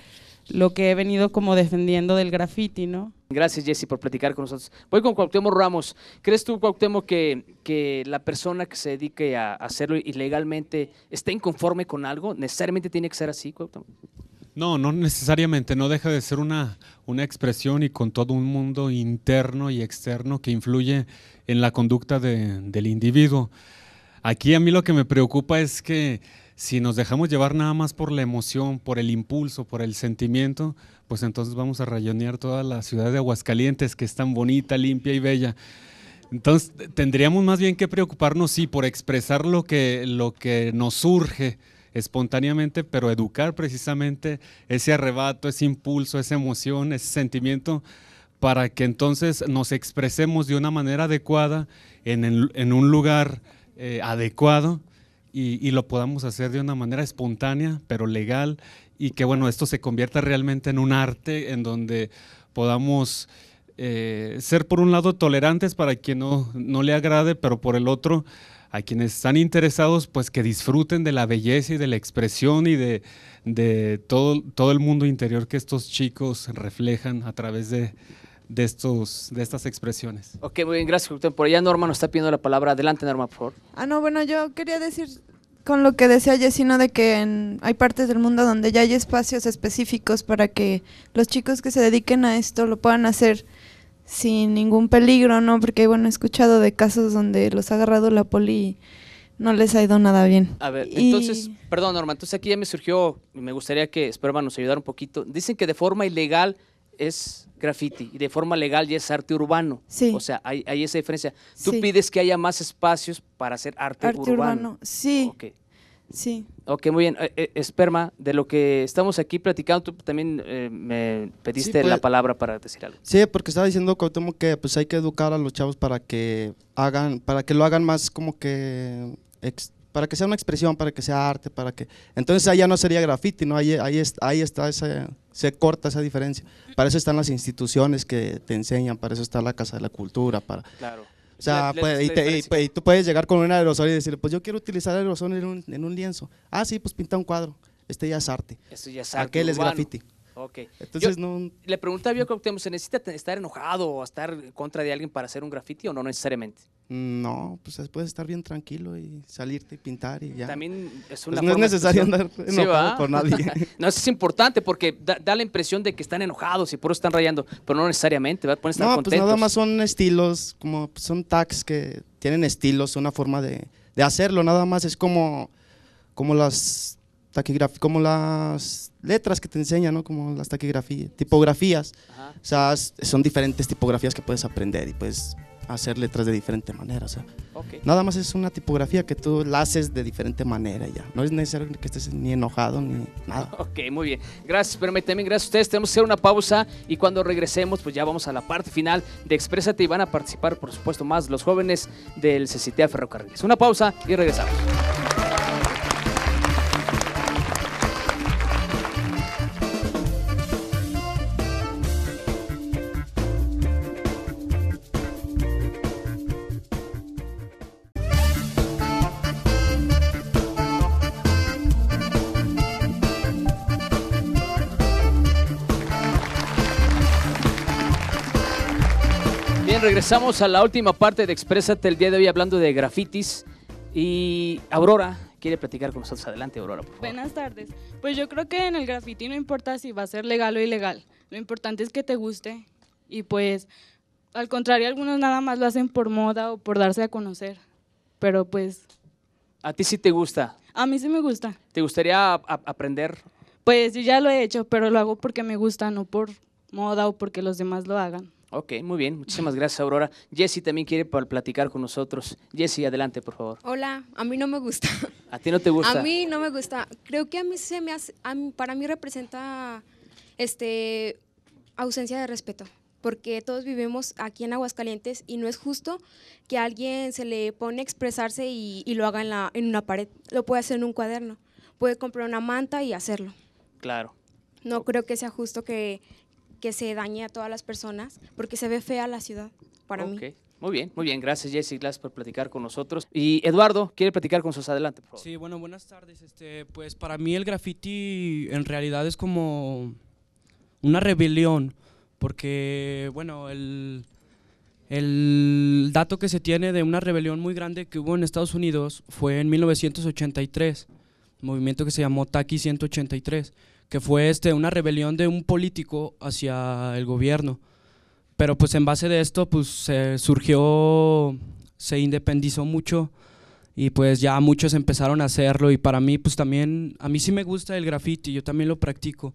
lo que he venido como defendiendo del graffiti, ¿no? Gracias, Jesse, por platicar con nosotros. Voy con Cuauhtémoc Ramos. ¿Crees tú, Cuauhtémoc, que, que la persona que se dedique a hacerlo ilegalmente esté inconforme con algo? ¿Necesariamente tiene que ser así, Cuauhtémoc? No, no necesariamente, no deja de ser una, una expresión y con todo un mundo interno y externo que influye en la conducta de, del individuo. Aquí a mí lo que me preocupa es que si nos dejamos llevar nada más por la emoción, por el impulso, por el sentimiento, pues entonces vamos a rayonear toda la ciudad de Aguascalientes, que es tan bonita, limpia y bella. Entonces tendríamos más bien que preocuparnos, sí, por expresar lo que, lo que nos surge, espontáneamente, pero educar precisamente ese arrebato, ese impulso, esa emoción, ese sentimiento, para que entonces nos expresemos de una manera adecuada en, un lugar eh, adecuado y, lo podamos hacer de una manera espontánea, pero legal, y que bueno, esto se convierta realmente en un arte en donde podamos... Eh, ser por un lado tolerantes para quien no, no le agrade, pero por el otro a quienes están interesados, pues que disfruten de la belleza y de la expresión y de, todo, todo el mundo interior que estos chicos reflejan a través de, estos, de estas expresiones. Ok, muy bien, gracias, Por allá Norma nos está pidiendo la palabra. Adelante, Norma, por favor. Ah, no, bueno, yo quería decir con lo que decía Yesino de que hay partes del mundo donde ya hay espacios específicos para que los chicos que se dediquen a esto lo puedan hacer sin ningún peligro, ¿no? Porque, bueno, he escuchado de casos donde los ha agarrado la poli y no les ha ido nada bien. A ver, entonces, perdón, Norma, entonces aquí ya me surgió, me gustaría que Esperma nos ayudar un poquito. Dicen que de forma ilegal es graffiti y de forma legal ya es arte urbano. Sí. O sea, hay, esa diferencia. Tú pides que haya más espacios para hacer arte, arte urbano. urbano. Sí. Okay. Sí. Ok, muy bien. Eh, eh, esperma, de lo que estamos aquí platicando, tú también eh, me pediste pues. la palabra para decir algo. Sí, porque estaba diciendo que pues hay que educar a los chavos para que hagan, para que lo hagan más como que para que sea una expresión, para que sea arte, para que entonces allá no sería graffiti, no ahí ahí, ahí está esa, se corta esa diferencia. Para eso están las instituciones que te enseñan, para eso está la Casa de la Cultura, para Claro o sea, pues, pues, y, tú puedes llegar con un aerosol y decirle, pues yo quiero utilizar aerosol en un, en un lienzo. Ah, sí, pues pinta un cuadro. Este ya es arte. Este ya es arte. Aquel es graffiti. Ok. Entonces, no. Le pregunta a ¿se necesita estar enojado o estar contra de alguien para hacer un graffiti o no necesariamente? No, pues puedes estar bien tranquilo y salirte y pintar y ya. También es una pues, No es necesario andar enojado por nadie. no, eso es importante porque da, la impresión de que están enojados y por eso están rayando, pero no necesariamente, no, pues nada más son estilos, como pues, son tags que tienen estilos, una forma de, hacerlo, nada más es como, como las taquigrafía, como las letras que te enseñan, ¿no? Como las taquigrafías, tipografías. O sea, son diferentes tipografías que puedes aprender y puedes hacer letras de diferente manera. nada más es una tipografía que tú la haces de diferente manera ya. No es necesario que estés ni enojado ni nada. Ok, muy bien. Gracias, pero también gracias a ustedes. Tenemos que hacer una pausa y cuando regresemos, pues ya vamos a la parte final de Exprésate y van a participar, por supuesto, más los jóvenes del CCTA Ferrocarriles. Una pausa y regresamos. regresamos a la última parte de Exprésate el día de hoy hablando de grafitis. Y Aurora quiere platicar con nosotros. Adelante, Aurora, por favor. Buenas tardes. Pues yo creo que en el grafiti no importa si va a ser legal o ilegal. Lo importante es que te guste. Y pues, al contrario, algunos nada más lo hacen por moda o por darse a conocer. Pero pues. ¿A ti sí te gusta? A mí sí me gusta. ¿Te gustaría aprender? Pues yo ya lo he hecho, pero lo hago porque me gusta, no por moda o porque los demás lo hagan. Ok, muy bien. Muchísimas gracias, Aurora. Jesse también quiere platicar con nosotros. Jesse, adelante, por favor. Hola, a mí no me gusta. ¿A ti no te gusta? A mí no me gusta. Creo que a mí se me hace, para mí representa este, ausencia de respeto, porque todos vivimos aquí en Aguascalientes y no es justo que a alguien se le pone a expresarse y, y lo haga en, la, en una pared. Lo puede hacer en un cuaderno. Puede comprar una manta y hacerlo. Claro. No creo que sea justo que, que se dañe a todas las personas porque se ve fea la ciudad para okay. mí. Muy bien, muy bien. Gracias, Jessica Glass por platicar con nosotros. Y Eduardo, ¿quiere platicar con nosotros? Adelante, por favor. Sí, bueno, buenas tardes. Este, pues para mí el graffiti en realidad es como una rebelión, porque, bueno, el, el dato que se tiene de una rebelión muy grande que hubo en Estados Unidos fue en 1983, movimiento que se llamó Taki 183 que fue este, una rebelión de un político hacia el gobierno. Pero pues en base de esto, pues se surgió, se independizó mucho y pues ya muchos empezaron a hacerlo y para mí pues también, a mí sí me gusta el graffiti, yo también lo practico.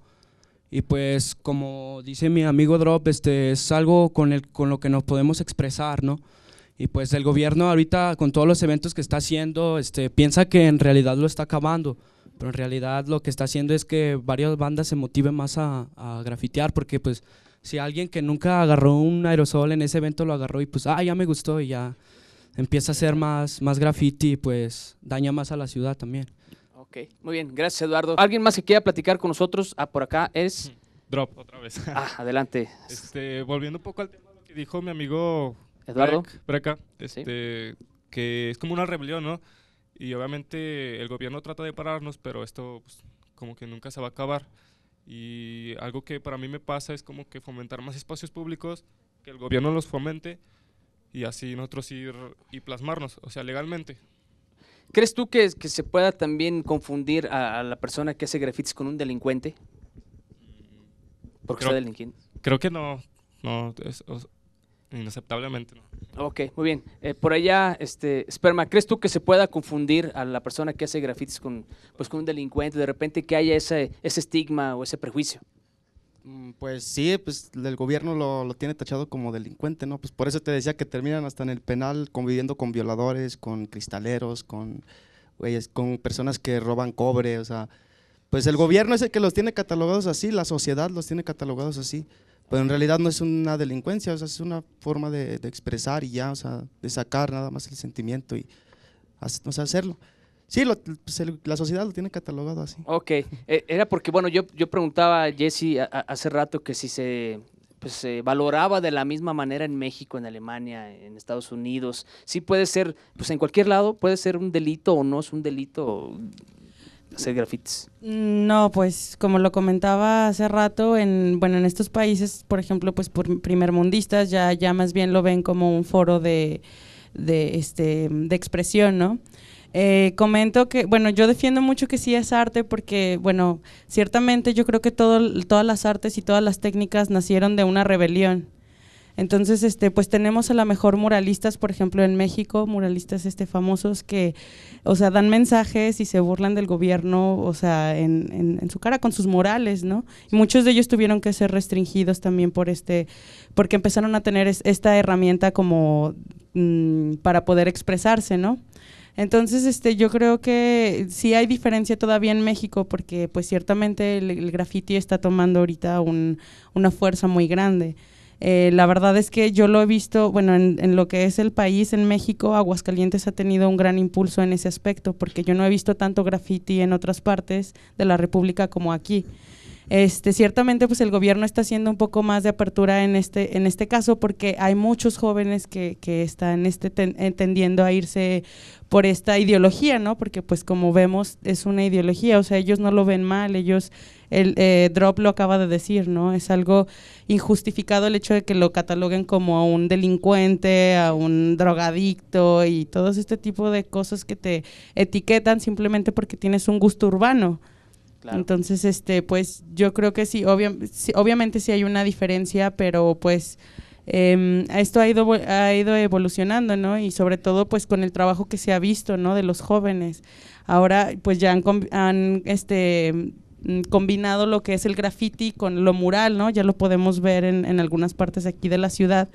Y pues como dice mi amigo Drop, este, es algo con, el, con lo que nos podemos expresar, ¿no? Y pues el gobierno ahorita con todos los eventos que está haciendo, este, piensa que en realidad lo está acabando pero en realidad lo que está haciendo es que varias bandas se motiven más a, grafitear, porque pues si alguien que nunca agarró un aerosol en ese evento lo agarró y pues, ah, ya me gustó y ya empieza a hacer más, más graffiti, pues daña más a la ciudad también. Ok, muy bien, gracias Eduardo. ¿Alguien más que quiera platicar con nosotros? Ah, por acá es... Mm, drop, otra vez. Ah, adelante. Este, volviendo un poco al tema que dijo mi amigo... Eduardo. acá este, que es como una rebelión, ¿no? Y obviamente el gobierno trata de pararnos, pero esto pues, como que nunca se va a acabar. Y algo que para mí me pasa es como que fomentar más espacios públicos, que el gobierno los fomente y así nosotros ir y plasmarnos, o sea, legalmente. ¿Crees tú que, que se pueda también confundir a, la persona que hace grafitis con un delincuente? Porque creo, está Creo que no. no es, inaceptablemente. ¿no? Ok, muy bien. Eh, por allá, este, Sperma, ¿crees tú que se pueda confundir a la persona que hace grafitis con, pues, un delincuente, de repente que haya ese, ese estigma o ese prejuicio? Mm, pues sí, pues el gobierno lo, tiene tachado como delincuente, ¿no? Pues por eso te decía que terminan hasta en el penal conviviendo con violadores, con cristaleros, con, con personas que roban cobre, o sea, pues el gobierno es el que los tiene catalogados así, la sociedad los tiene catalogados así pero en realidad no es una delincuencia, o es una forma de, expresar y ya, o sea, de sacar nada más el sentimiento y no hacerlo. Sí, pues, la sociedad lo tiene catalogado así. Ok, eh, era porque, bueno, yo, yo preguntaba a Jesse hace rato que si se pues, se valoraba de la misma manera en México, en Alemania, en Estados Unidos. Sí puede ser, pues en cualquier lado puede ser un delito o no es un delito hacer No, pues como lo comentaba hace rato, en, bueno, en estos países, por ejemplo, pues por primermundistas ya, ya más bien lo ven como un foro de, este, de expresión, ¿no? Eh, comento que, bueno, yo defiendo mucho que sí es arte porque, bueno, ciertamente yo creo que todo, todas las artes y todas las técnicas nacieron de una rebelión. Entonces, este, pues tenemos a lo mejor muralistas, por ejemplo, en México, muralistas este, famosos que, sea, dan mensajes y se burlan del gobierno, o sea, en, su cara con sus murales, ¿no? Y muchos de ellos tuvieron que ser restringidos también por este, porque empezaron a tener esta herramienta como mm, para poder expresarse, ¿no? Entonces, este, yo creo que sí hay diferencia todavía en México, porque pues ciertamente el, graffiti está tomando ahorita una fuerza muy grande. Eh, la verdad es que yo lo he visto, bueno, en, lo que es el país, en México, Aguascalientes ha tenido un gran impulso en ese aspecto, porque yo no he visto tanto graffiti en otras partes de la República como aquí. Este, ciertamente, pues el gobierno está haciendo un poco más de apertura en este, en este caso, porque hay muchos jóvenes que, están este, eh, tendiendo a irse por esta ideología, ¿no? Porque, pues, como vemos, es una ideología, o sea, ellos no lo ven mal, ellos el eh, Drop lo acaba de decir, ¿no? Es algo injustificado el hecho de que lo cataloguen como a un delincuente, a un drogadicto y todo este tipo de cosas que te etiquetan simplemente porque tienes un gusto urbano. Entonces, este, pues yo creo que sí, obviamente sí hay una diferencia, pero pues em, esto ha ido, ha ido evolucionando, ¿no? Y sobre todo pues con el trabajo que se ha visto, ¿no? De los jóvenes. Ahora pues ya han, han este, Mm, combinado lo que es el graffiti con lo mural, ¿no? Ya lo podemos ver en, algunas partes aquí de la ciudad.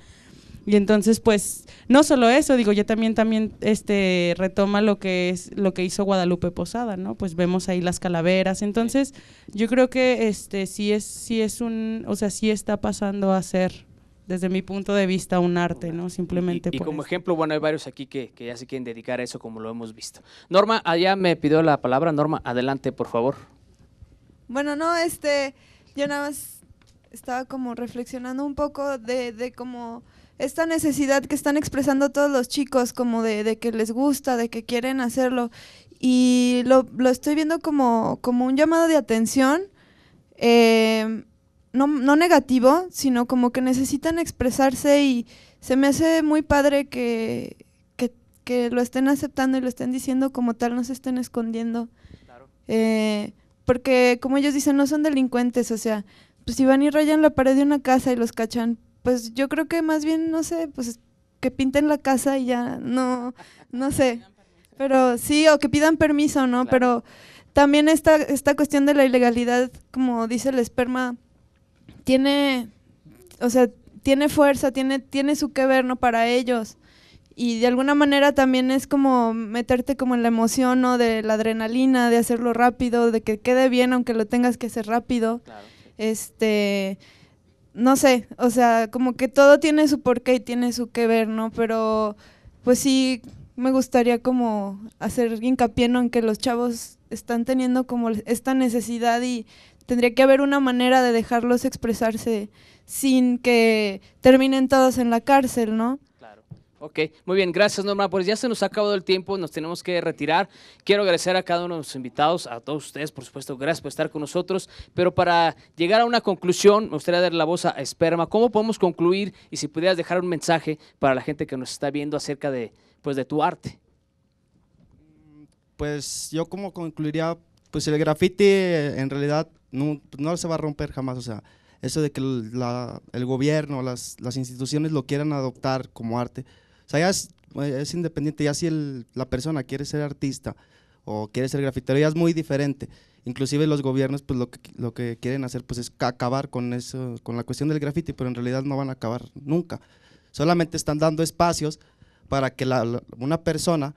Y entonces, pues, no solo eso, digo, ya también, también, este, retoma lo que es, lo que hizo Guadalupe Posada, ¿no? Pues vemos ahí las calaveras. Entonces, yo creo que, este, sí es, sí es un, o sea, sí está pasando a ser, desde mi punto de vista, un arte, ¿no? Simplemente. Y, y como ejemplo, bueno, hay varios aquí que, que ya se quieren dedicar a eso, como lo hemos visto. Norma, allá me pidió la palabra. Norma, adelante, por favor. Bueno, no, este, yo nada más estaba como reflexionando un poco de, de como esta necesidad que están expresando todos los chicos, como de, de que les gusta, de que quieren hacerlo. Y lo, lo estoy viendo como, como un llamado de atención, em, no, no negativo, sino como que necesitan expresarse y se me hace muy padre que, que lo estén aceptando y lo estén diciendo como tal, no se estén escondiendo. Claro. Eh, porque como ellos dicen, no son delincuentes, o sea, pues si van y rayan la pared de una casa y los cachan, pues yo creo que más bien, no sé, pues que pinten la casa y ya, no, no sé, pero sí, o que pidan permiso, ¿no? Pero también esta, esta cuestión de la ilegalidad, como dice el esperma, tiene, o sea, tiene fuerza, tiene, tiene su que ver, ¿no? Para ellos y de alguna manera también es como meterte como en la emoción ¿no? de la adrenalina, de hacerlo rápido, de que quede bien aunque lo tengas que hacer rápido. Este, no sé, o sea, como que todo tiene su porqué y tiene su que ver, ¿no? Pero pues sí me gustaría como hacer hincapié ¿no? en que los chavos están teniendo como esta necesidad y tendría que haber una manera de dejarlos expresarse sin que terminen todos en la cárcel, ¿no? Ok, muy bien, gracias Norma. Pues ya se nos ha acabado el tiempo, nos tenemos que retirar. Quiero agradecer a cada uno de los invitados, a todos ustedes, por supuesto, gracias por estar con nosotros. Pero para llegar a una conclusión, me gustaría dar la voz a Esperma. ¿Cómo podemos concluir y si pudieras dejar un mensaje para la gente que nos está viendo acerca de, pues, de tu arte? Mm, pues yo como concluiría, pues el graffiti en realidad no, se va a romper jamás, o sea, eso de que el gobierno, las, las instituciones lo quieran adoptar como arte, o sea, ya es, pues, independiente, ya si la persona quiere ser artista o quiere ser grafitero, ya es muy diferente. Inclusive los gobiernos pues lo que, lo que quieren hacer pues es acabar con, eso, con la cuestión del graffiti, pero en realidad no van a acabar nunca. Solamente están dando espacios para que una persona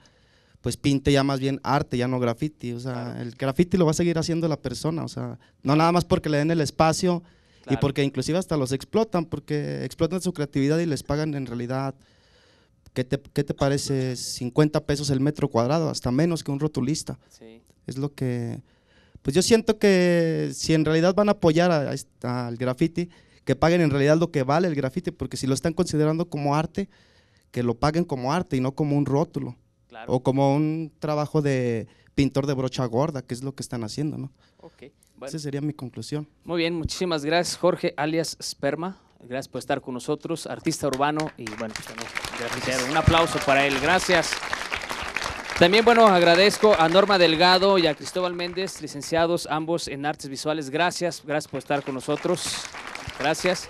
pues pinte ya más bien arte, ya no graffiti. O sea, el graffiti lo va a seguir haciendo la persona. O sea, no nada más porque le den el espacio y porque inclusive hasta los explotan, porque explotan su creatividad y les pagan en realidad ¿Qué te, parece 50 pesos el metro cuadrado? Hasta menos que un rotulista. Es lo que... Pues yo siento que si en realidad van a apoyar a, a, al graffiti, que paguen en realidad lo que vale el grafiti, porque si lo están considerando como arte, que lo paguen como arte y no como un rótulo. O como un trabajo de pintor de brocha gorda, que es lo que están haciendo, ¿no? Esa sería mi conclusión. Muy bien, muchísimas gracias, Jorge, alias Sperma. Gracias por estar con nosotros, artista urbano. Y bueno, pues, un aplauso para él. Gracias. También, bueno, agradezco a Norma Delgado y a Cristóbal Méndez, licenciados ambos en artes visuales. Gracias, gracias por estar con nosotros. Gracias.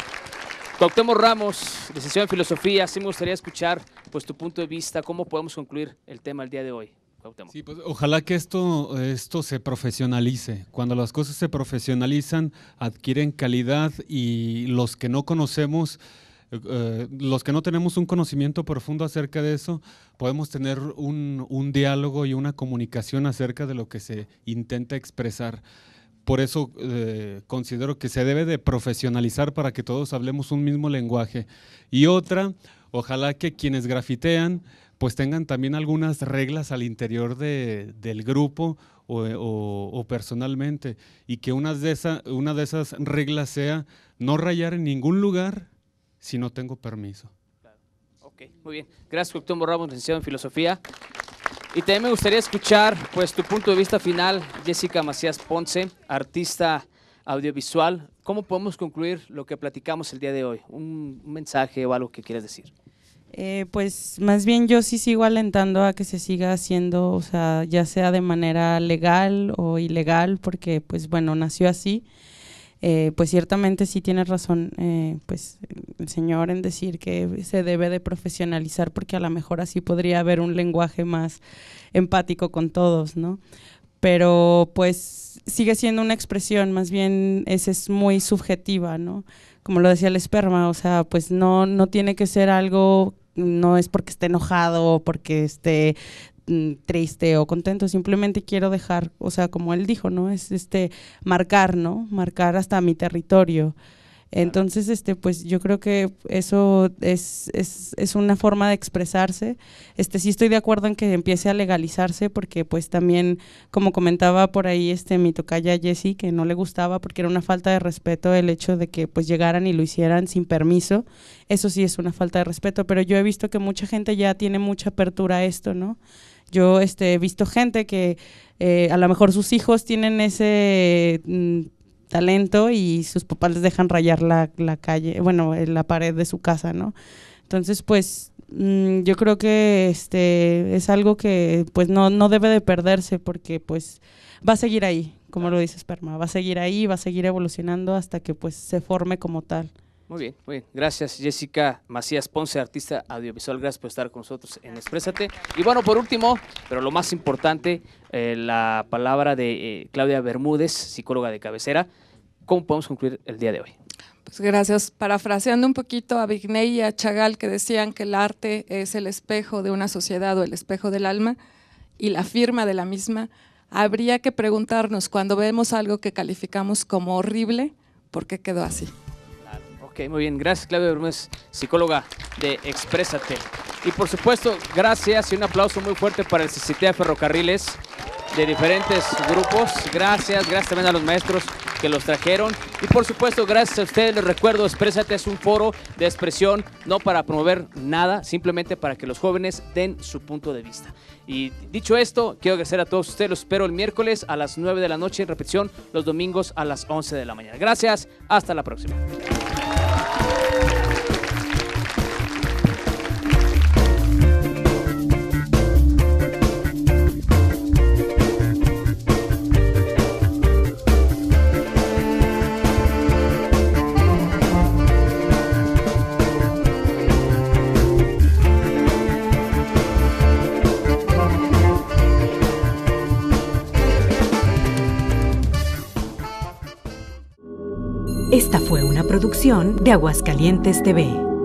Coctemo Ramos, licenciado en filosofía, sí me gustaría escuchar pues tu punto de vista, cómo podemos concluir el tema el día de hoy. Sí, pues ojalá que esto, esto se profesionalice. Cuando las cosas se profesionalizan, adquieren calidad y los que no conocemos... Eh, los que no tenemos un conocimiento profundo acerca de eso, podemos tener un, un diálogo y una comunicación acerca de lo que se intenta expresar por eso eh, considero que se debe de profesionalizar para que todos hablemos un mismo lenguaje. Y otra, ojalá que quienes grafitean pues tengan también algunas reglas al interior del grupo o, personalmente y que una de, una de esas reglas sea no rayar en ningún lugar si no tengo permiso. Ok, muy bien. Gracias, Octumbo Ramos, licenciado en Filosofía. Y también me gustaría escuchar pues, tu punto de vista final, Jessica Macías Ponce, artista audiovisual. ¿Cómo podemos concluir lo que platicamos el día de hoy? Un mensaje o algo que quieras decir. Eh, pues más bien yo sí sigo alentando a que se siga haciendo, o sea, ya sea de manera legal o ilegal, porque pues bueno, nació así. Eh, pues ciertamente sí tiene razón eh, pues el señor en decir que se debe de profesionalizar porque a lo mejor así podría haber un lenguaje más empático con todos, ¿no? Pero pues sigue siendo una expresión, más bien esa es muy subjetiva, ¿no? como lo decía el esperma, o sea, pues no, no tiene que ser algo, no es porque esté enojado o porque esté mm, triste o contento, simplemente quiero dejar, o sea, como él dijo, ¿no? Es este marcar, ¿no? Marcar hasta mi territorio. Entonces, este, pues yo creo que eso es, es, es, una forma de expresarse. Este, sí estoy de acuerdo en que empiece a legalizarse, porque pues también, como comentaba por ahí este mi tocaya Jessie, que no le gustaba porque era una falta de respeto el hecho de que pues llegaran y lo hicieran sin permiso. Eso sí es una falta de respeto, pero yo he visto que mucha gente ya tiene mucha apertura a esto, ¿no? Yo este, he visto gente que eh, a lo mejor sus hijos tienen ese mm, talento y sus papás les dejan rayar la, calle, bueno, eh, la pared de su casa, ¿no? Entonces, pues mm, yo creo que este es algo que pues no, no debe de perderse porque pues va a seguir ahí, como lo dice Esperma, va a seguir ahí, va a seguir evolucionando hasta que pues se forme como tal. Muy bien, muy bien. Gracias, Jessica Macías Ponce, artista audiovisual. Gracias por estar con nosotros en Exprésate. Y bueno, por último, pero lo más importante, eh, la palabra de eh, Claudia Bermúdez, psicóloga de cabecera. ¿Cómo podemos concluir el día de hoy? Pues gracias. Parafraseando un poquito a Vigney y a Chagall, que decían que el arte es el espejo de una sociedad o el espejo del alma y la firma de la misma, habría que preguntarnos cuando vemos algo que calificamos como horrible, ¿por qué quedó así? Ok, muy bien. Gracias, Claudia Bermúdez, psicóloga de Exprésate. Y por supuesto, gracias y un aplauso muy fuerte para el de Ferrocarriles de diferentes grupos. Gracias, gracias también a los maestros que los trajeron. Y por supuesto, gracias a ustedes, les recuerdo, Exprésate es un foro de expresión, no para promover nada, simplemente para que los jóvenes den su punto de vista. Y dicho esto, quiero agradecer a todos ustedes, los espero el miércoles a las 9 de la noche en repetición, los domingos a las 11 de la mañana. Gracias, hasta la próxima. Esta fue una producción de Aguascalientes TV.